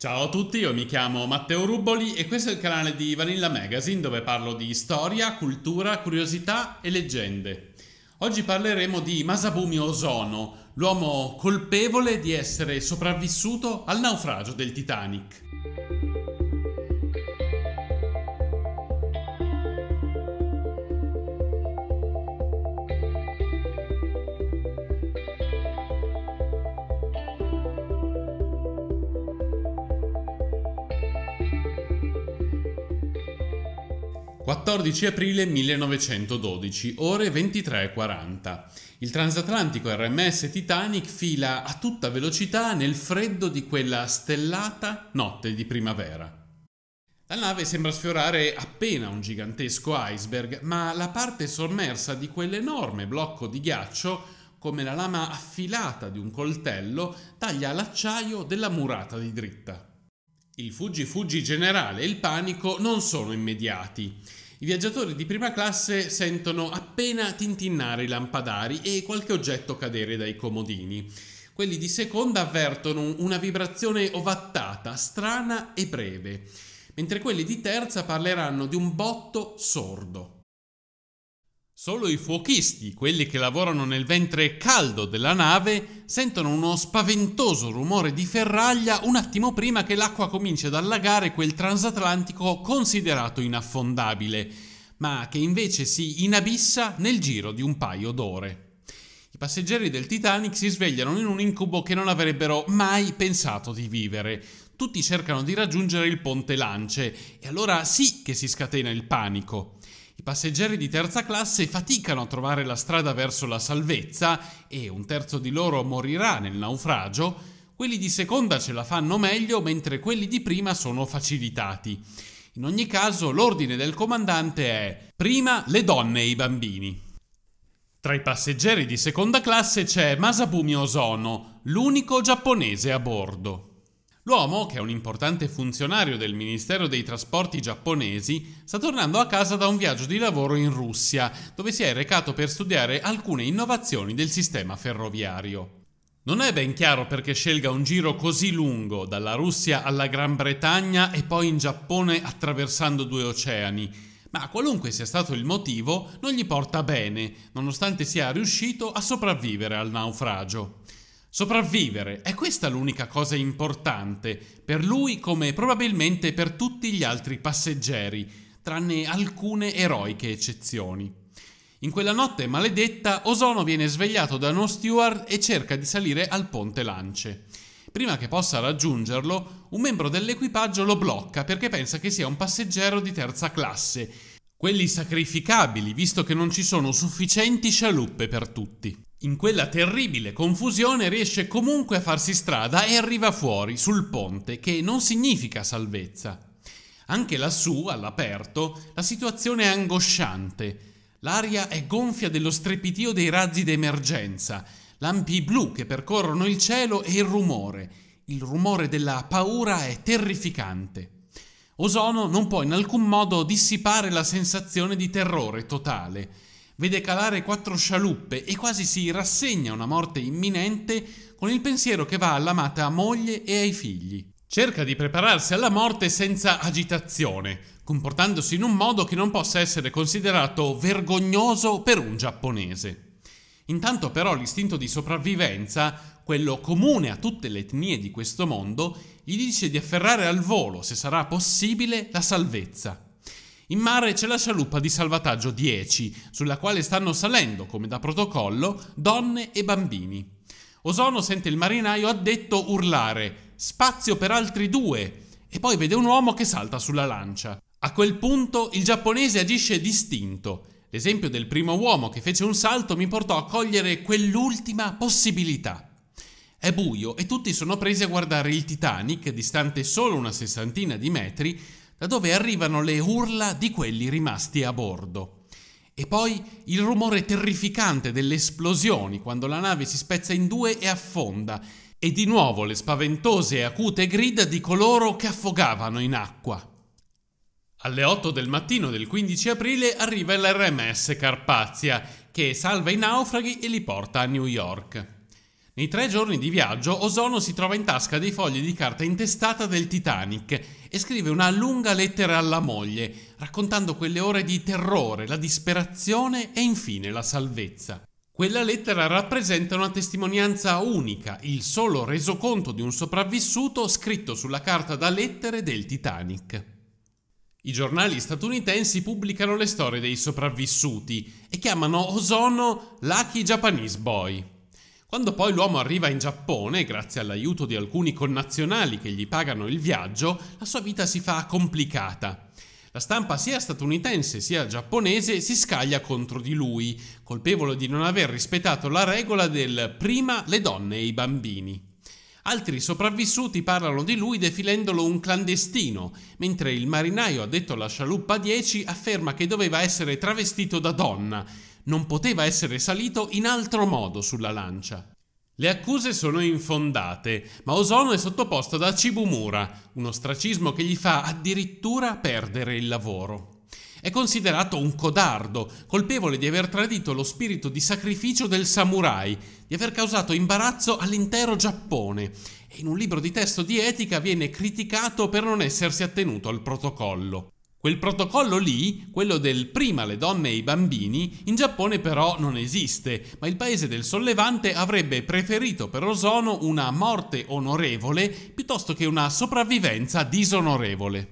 Ciao a tutti, io mi chiamo Matteo Ruboli e questo è il canale di Vanilla Magazine dove parlo di storia, cultura, curiosità e leggende. Oggi parleremo di Masabumi Ozono, l'uomo colpevole di essere sopravvissuto al naufragio del Titanic. 14 aprile 1912, ore 23.40. Il transatlantico RMS Titanic fila a tutta velocità nel freddo di quella stellata notte di primavera. La nave sembra sfiorare appena un gigantesco iceberg, ma la parte sommersa di quell'enorme blocco di ghiaccio, come la lama affilata di un coltello, taglia l'acciaio della murata di dritta. Il fuggi fuggi generale e il panico non sono immediati. I viaggiatori di prima classe sentono appena tintinnare i lampadari e qualche oggetto cadere dai comodini. Quelli di seconda avvertono una vibrazione ovattata, strana e breve, mentre quelli di terza parleranno di un botto sordo. Solo i fuochisti, quelli che lavorano nel ventre caldo della nave, sentono uno spaventoso rumore di ferraglia un attimo prima che l'acqua cominci ad allagare quel transatlantico considerato inaffondabile, ma che invece si inabissa nel giro di un paio d'ore. I passeggeri del Titanic si svegliano in un incubo che non avrebbero mai pensato di vivere. Tutti cercano di raggiungere il ponte Lance e allora sì che si scatena il panico. I passeggeri di terza classe faticano a trovare la strada verso la salvezza e un terzo di loro morirà nel naufragio, quelli di seconda ce la fanno meglio mentre quelli di prima sono facilitati. In ogni caso l'ordine del comandante è prima le donne e i bambini. Tra i passeggeri di seconda classe c'è Masabumi Ozono, l'unico giapponese a bordo. L'uomo, che è un importante funzionario del Ministero dei Trasporti giapponesi, sta tornando a casa da un viaggio di lavoro in Russia, dove si è recato per studiare alcune innovazioni del sistema ferroviario. Non è ben chiaro perché scelga un giro così lungo, dalla Russia alla Gran Bretagna e poi in Giappone attraversando due oceani, ma qualunque sia stato il motivo non gli porta bene, nonostante sia riuscito a sopravvivere al naufragio. Sopravvivere è questa l'unica cosa importante, per lui come probabilmente per tutti gli altri passeggeri, tranne alcune eroiche eccezioni. In quella notte maledetta, Ozono viene svegliato da uno steward e cerca di salire al ponte lance. Prima che possa raggiungerlo, un membro dell'equipaggio lo blocca perché pensa che sia un passeggero di terza classe, quelli sacrificabili, visto che non ci sono sufficienti scialuppe per tutti. In quella terribile confusione riesce comunque a farsi strada e arriva fuori, sul ponte, che non significa salvezza. Anche lassù, all'aperto, la situazione è angosciante. L'aria è gonfia dello strepitio dei razzi d'emergenza, lampi blu che percorrono il cielo e il rumore. Il rumore della paura è terrificante. Ozono non può in alcun modo dissipare la sensazione di terrore totale vede calare quattro scialuppe e quasi si rassegna a una morte imminente con il pensiero che va all'amata moglie e ai figli. Cerca di prepararsi alla morte senza agitazione, comportandosi in un modo che non possa essere considerato vergognoso per un giapponese. Intanto però l'istinto di sopravvivenza, quello comune a tutte le etnie di questo mondo, gli dice di afferrare al volo, se sarà possibile, la salvezza. In mare c'è la scialuppa di salvataggio 10, sulla quale stanno salendo, come da protocollo, donne e bambini. Ozono sente il marinaio addetto urlare, spazio per altri due, e poi vede un uomo che salta sulla lancia. A quel punto il giapponese agisce distinto. L'esempio del primo uomo che fece un salto mi portò a cogliere quell'ultima possibilità. È buio e tutti sono presi a guardare il Titanic, distante solo una sessantina di metri, da dove arrivano le urla di quelli rimasti a bordo. E poi il rumore terrificante delle esplosioni quando la nave si spezza in due e affonda, e di nuovo le spaventose e acute grida di coloro che affogavano in acqua. Alle 8 del mattino del 15 aprile arriva l'RMS Carpazia, che salva i naufraghi e li porta a New York. Nei tre giorni di viaggio, Ozono si trova in tasca dei fogli di carta intestata del Titanic e scrive una lunga lettera alla moglie, raccontando quelle ore di terrore, la disperazione e infine la salvezza. Quella lettera rappresenta una testimonianza unica, il solo resoconto di un sopravvissuto scritto sulla carta da lettere del Titanic. I giornali statunitensi pubblicano le storie dei sopravvissuti e chiamano Ozono Lucky Japanese Boy. Quando poi l'uomo arriva in Giappone, grazie all'aiuto di alcuni connazionali che gli pagano il viaggio, la sua vita si fa complicata. La stampa sia statunitense sia giapponese si scaglia contro di lui, colpevole di non aver rispettato la regola del prima le donne e i bambini. Altri sopravvissuti parlano di lui definendolo un clandestino, mentre il marinaio addetto alla scialuppa 10 afferma che doveva essere travestito da donna, non poteva essere salito in altro modo sulla lancia. Le accuse sono infondate, ma Ozono è sottoposto da Acibumura, un ostracismo che gli fa addirittura perdere il lavoro. È considerato un codardo, colpevole di aver tradito lo spirito di sacrificio del samurai, di aver causato imbarazzo all'intero Giappone e in un libro di testo di etica viene criticato per non essersi attenuto al protocollo. Quel protocollo lì, quello del prima le donne e i bambini, in Giappone però non esiste, ma il paese del sollevante avrebbe preferito per Ozono una morte onorevole piuttosto che una sopravvivenza disonorevole.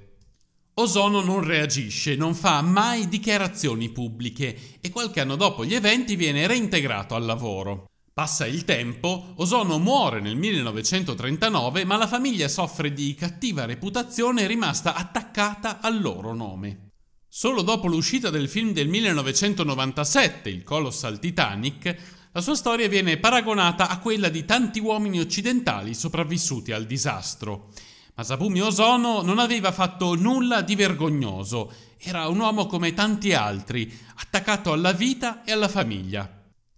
Ozono non reagisce, non fa mai dichiarazioni pubbliche e qualche anno dopo gli eventi viene reintegrato al lavoro. Passa il tempo, Osono muore nel 1939, ma la famiglia soffre di cattiva reputazione rimasta attaccata al loro nome. Solo dopo l'uscita del film del 1997, il Colossal Titanic, la sua storia viene paragonata a quella di tanti uomini occidentali sopravvissuti al disastro. Masabumi Osono non aveva fatto nulla di vergognoso, era un uomo come tanti altri, attaccato alla vita e alla famiglia.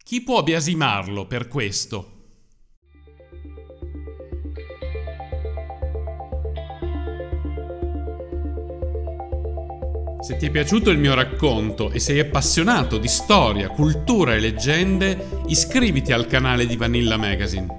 Chi può biasimarlo per questo? Se ti è piaciuto il mio racconto e sei appassionato di storia, cultura e leggende, iscriviti al canale di Vanilla Magazine.